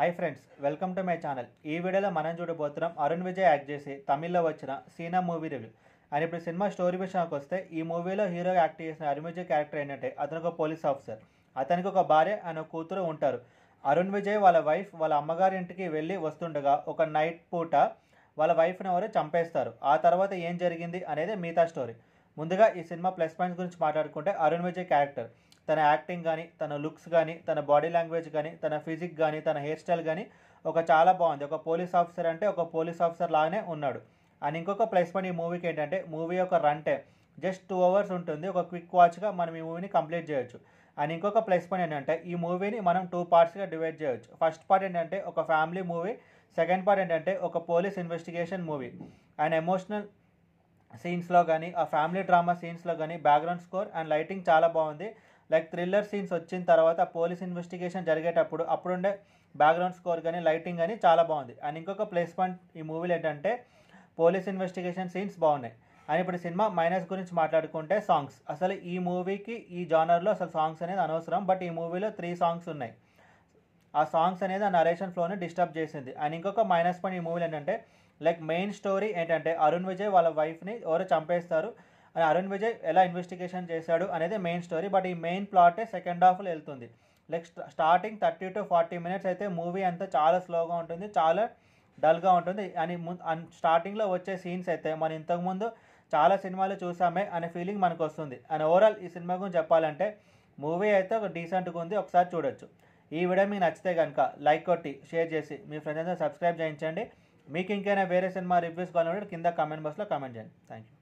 hi friends welcome to my channel ఈ వీడియోలో మనం చూడబోతున్నాం అరుణ్ విజయ్ యాక్ట్ చేసి తమిళ్లో వచ్చిన సీనా మూవీ రివ్యూ అండ్ ఇప్పుడు సినిమా స్టోరీ విషయానికి వస్తే ఈ మూవీలో హీరో యాక్ట్ చేసిన అరుణ్ విజయ్ క్యారెక్టర్ ఏంటంటే అతను ఒక పోలీస్ ఆఫీసర్ అతనికి ఒక భార్య అనే కూతురు ఉంటారు అరుణ్ విజయ్ వాళ్ళ వైఫ్ వాళ్ళ అమ్మగారింటికి వెళ్ళి వస్తుండగా ఒక నైట్ పూట వాళ్ళ వైఫ్ని ఎవరు చంపేస్తారు ఆ తర్వాత ఏం జరిగింది అనేది మిగతా స్టోరీ ముందుగా ఈ సినిమా ప్లస్ పాయింట్స్ గురించి మాట్లాడుకుంటే అరుణ్ విజయ్ క్యారెక్టర్ తన యాక్టింగ్ కానీ తన లుక్స్ కానీ తన బాడీ లాంగ్వేజ్ కానీ తన ఫిజిక్ కానీ తన హెయిర్ స్టైల్ కానీ ఒక చాలా బాగుంది ఒక పోలీస్ ఆఫీసర్ అంటే ఒక పోలీస్ ఆఫీసర్ లాగానే ఉన్నాడు అండ్ ఇంకొక ప్లస్ పాయింట్ ఈ మూవీకి ఏంటంటే మూవీ యొక్క రంటే జస్ట్ టూ అవర్స్ ఉంటుంది ఒక క్విక్ వాచ్గా మనం ఈ మూవీని కంప్లీట్ చేయొచ్చు అండ్ ఇంకొక ప్లస్ పాయింట్ ఏంటంటే ఈ మూవీని మనం టూ పార్ట్స్గా డివైడ్ చేయొచ్చు ఫస్ట్ పార్ట్ ఏంటంటే ఒక ఫ్యామిలీ మూవీ సెకండ్ పార్ట్ ఏంటంటే ఒక police investigation movie and emotional సీన్స్లో కానీ ఆ ఫ్యామిలీ డ్రామా సీన్స్లో కానీ బ్యాక్గ్రౌండ్ స్కోర్ అండ్ లైటింగ్ చాలా బాగుంది లైక్ థ్రిల్లర్ సీన్స్ వచ్చిన తర్వాత పోలీస్ ఇన్వెస్టిగేషన్ జరిగేటప్పుడు అప్పుడుండే బ్యాక్గ్రౌండ్ స్కోర్ కానీ లైటింగ్ కానీ చాలా బాగుంది అండ్ ఇంకొక ప్లేస్ పాయింట్ ఈ మూవీలో ఏంటంటే పోలీస్ ఇన్వెస్టిగేషన్ సీన్స్ బాగున్నాయి అండ్ ఇప్పుడు సినిమా మైనస్ గురించి మాట్లాడుకుంటే సాంగ్స్ అసలు ఈ మూవీకి ఈ జానర్లో అసలు సాంగ్స్ అనేది అనవసరం బట్ ఈ మూవీలో త్రీ సాంగ్స్ ఉన్నాయి ఆ సాంగ్స్ అనేది ఆ నరేషన్ ఫ్లోని డిస్టర్బ్ చేసింది అండ్ ఇంకొక మైనస్ పాయింట్ ఈ మూవీలో ఏంటంటే లైక్ మెయిన్ స్టోరీ ఏంటంటే అరుణ్ విజయ్ వాళ్ళ వైఫ్ని ఎవరో చంపేస్తారు అరుణ్ విజయ్ ఎలా ఇన్వెస్టిగేషన్ చేశాడు అనేది మెయిన్ స్టోరీ బట్ ఈ మెయిన్ ప్లాటే సెకండ్ హాఫ్లో వెళ్తుంది like starting thirty to forty minutes అయితే మూవీ అంతా చాలా స్లోగా ఉంటుంది చాలా డల్గా ఉంటుంది అని స్టార్టింగ్లో వచ్చే సీన్స్ అయితే మనం ఇంతకుముందు చాలా సినిమాలు చూసామే అనే ఫీలింగ్ మనకు వస్తుంది అండ్ ఓవరాల్ ఈ సినిమా గురించి చెప్పాలంటే మూవీ అయితే ఒక డీసెంట్గా ఉంది ఒకసారి చూడొచ్చు ఈ వీడియో మీకు నచ్చితే కనుక లైక్ కొట్టి షేర్ చేసి మీ ఫ్రెండ్స్ అందరూ సబ్స్క్రైబ్ చేయించండి మీకు ఇంకైనా వేరే సినిమా రివ్యూస్ కావాలంటే కింద కామెంట్ బాక్స్లో కామెంట్ చేయండి థ్యాంక్ యూ